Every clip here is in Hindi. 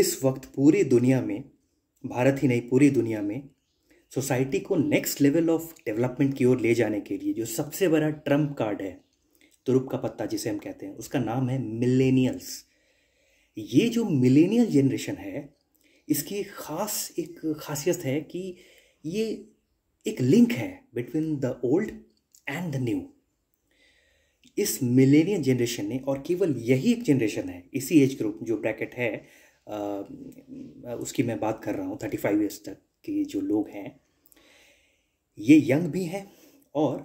इस वक्त पूरी दुनिया में भारत ही नहीं पूरी दुनिया में सोसाइटी को नेक्स्ट लेवल ऑफ डेवलपमेंट की ओर ले जाने के लिए जो सबसे बड़ा ट्रम्प कार्ड है तुरुप का पत्ता जिसे हम कहते हैं उसका नाम है मिलेनियल्स ये जो मिलेनियल जनरेशन है इसकी ख़ास एक खासियत है कि ये एक लिंक है between the old and the new इस मिलेनियल जनरेशन ने और केवल यही एक जनरेशन है इसी एज ग्रुप जो ब्रैकेट है आ, उसकी मैं बात कर रहा हूँ थर्टी फाइव ईयर्स तक के जो लोग हैं ये यंग भी हैं और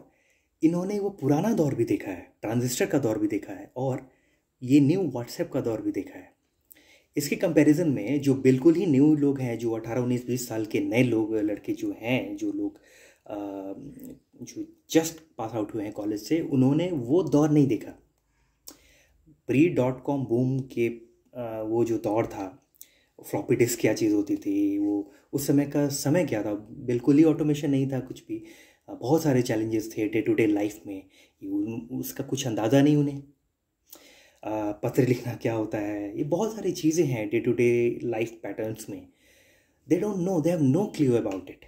इन्होंने वो पुराना दौर भी देखा है ट्रांजिस्टर का दौर भी देखा है और ये न्यू व्हाट्सएप का दौर भी देखा है इसके कंपैरिजन में जो बिल्कुल ही न्यू लोग हैं जो अठारह उन्नीस बीस साल के नए लोग लड़के जो हैं जो लोग जो जस्ट पास आउट हुए हैं कॉलेज से उन्होंने वो दौर नहीं देखा प्री डॉट कॉम बूम के वो जो दौर था फ्लॉपी डिस्क क्या चीज़ होती थी वो उस समय का समय क्या था बिल्कुल ही ऑटोमेशन नहीं था कुछ भी बहुत सारे चैलेंजेस थे डे टू डे लाइफ में उसका कुछ अंदाज़ा नहीं उन्हें पत्र लिखना क्या होता है ये बहुत सारी चीज़ें हैं day to day life patterns में they don't know they have no clue about it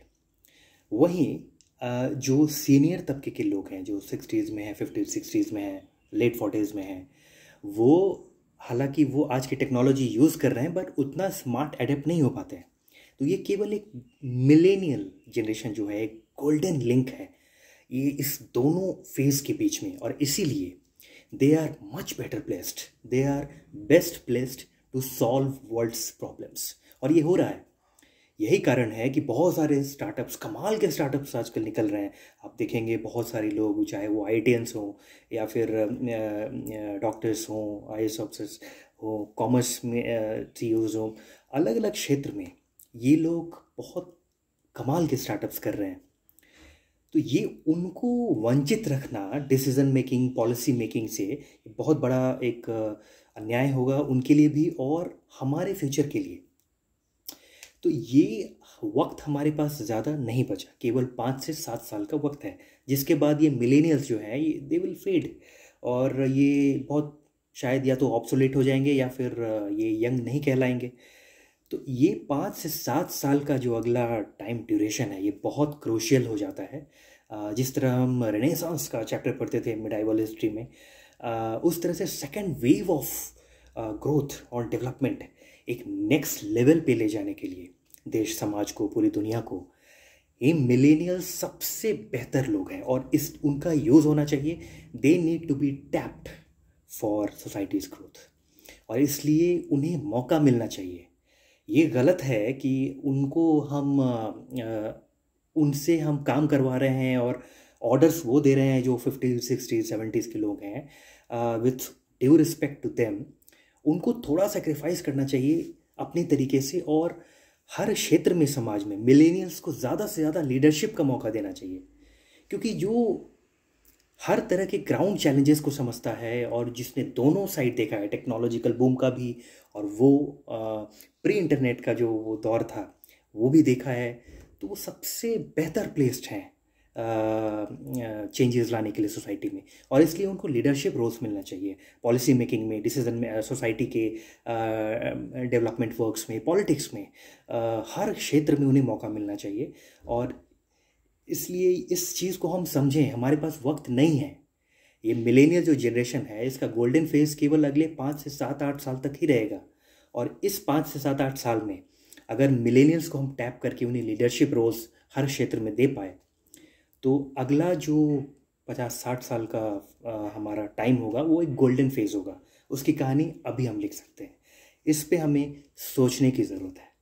वहीं जो सीनियर तबके के लोग हैं जो सिक्सटीज़ में हैं फिफ्टीज सिक्सटीज़ में हैं लेट फोर्टीज़ में हैं वो हालांकि वो आज की टेक्नोलॉजी यूज़ कर रहे हैं बट उतना स्मार्ट एडेप्ट नहीं हो पाते हैं तो ये केवल एक मिलेनियल जनरेशन जो है एक गोल्डन लिंक है ये इस दोनों फेज के बीच में और इसीलिए they are much better placed they are best placed to solve world's problems और ये हो रहा है यही कारण है कि बहुत सारे स्टार्टअप्स कमाल के स्टार्टअप्स आजकल निकल रहे हैं आप देखेंगे बहुत सारे लोग चाहे वो आई टी हों या फिर डॉक्टर्स हों आई एस ऑफिसर्स हों कॉमर्स में सी e हों अलग अलग क्षेत्र में ये लोग बहुत कमाल के स्टार्टअप्स कर रहे हैं तो ये उनको वंचित रखना डिसीज़न मेकिंग पॉलिसी मेकिंग से बहुत बड़ा एक अन्याय होगा उनके लिए भी और हमारे फ्यूचर के लिए तो ये वक्त हमारे पास ज़्यादा नहीं बचा केवल पाँच से सात साल का वक्त है जिसके बाद ये मिलेनियल्स जो हैं ये दे विल फेड और ये बहुत शायद या तो ऑप्सोलेट हो जाएंगे या फिर ये यंग नहीं कहलाएंगे तो ये पाँच से सात साल का जो अगला टाइम ड्यूरेशन है ये बहुत क्रोशियल हो जाता है जिस तरह हम रेनेसांस का चैप्टर पढ़ते थे मिडाइवल हिस्ट्री में उस तरह से सेकेंड वेव ऑफ ग्रोथ और डेवलपमेंट एक नेक्स्ट लेवल पे ले जाने के लिए देश समाज को पूरी दुनिया को ये मिलेनियल सबसे बेहतर लोग हैं और इस उनका यूज़ होना चाहिए they need to be tapped for society's growth और इसलिए उन्हें मौका मिलना चाहिए ये गलत है कि उनको हम उनसे हम काम करवा रहे हैं और ऑर्डर्स वो दे रहे हैं जो फिफ्टीज़ सिक्सटीज़ सेवेंटीज़ के लोग हैं with due respect to them उनको थोड़ा सेक्रीफाइस करना चाहिए अपने तरीके से और हर क्षेत्र में समाज में मिलेनियल्स को ज़्यादा से ज़्यादा लीडरशिप का मौका देना चाहिए क्योंकि जो हर तरह के ग्राउंड चैलेंजेस को समझता है और जिसने दोनों साइड देखा है टेक्नोलॉजिकल बूम का भी और वो प्री इंटरनेट का जो वो दौर था वो भी देखा है तो वो सबसे बेहतर प्लेस्ड हैं चेंजेस लाने के लिए सोसाइटी में और इसलिए उनको लीडरशिप रोल्स मिलना चाहिए पॉलिसी मेकिंग में डिसीजन में सोसाइटी के डेवलपमेंट वर्क्स में पॉलिटिक्स में हर क्षेत्र में उन्हें मौका मिलना चाहिए और इसलिए इस चीज़ को हम समझें हमारे पास वक्त नहीं है ये मिलेनियल जो जनरेशन है इसका गोल्डन फेज केवल अगले पाँच से सात आठ साल तक ही रहेगा और इस पाँच से सात आठ साल में अगर मिलेनियल्स को हम टैप करके उन्हें लीडरशिप रोल्स हर क्षेत्र में दे पाए तो अगला जो पचास साठ साल का आ, हमारा टाइम होगा वो एक गोल्डन फेज़ होगा उसकी कहानी अभी हम लिख सकते हैं इस पे हमें सोचने की ज़रूरत है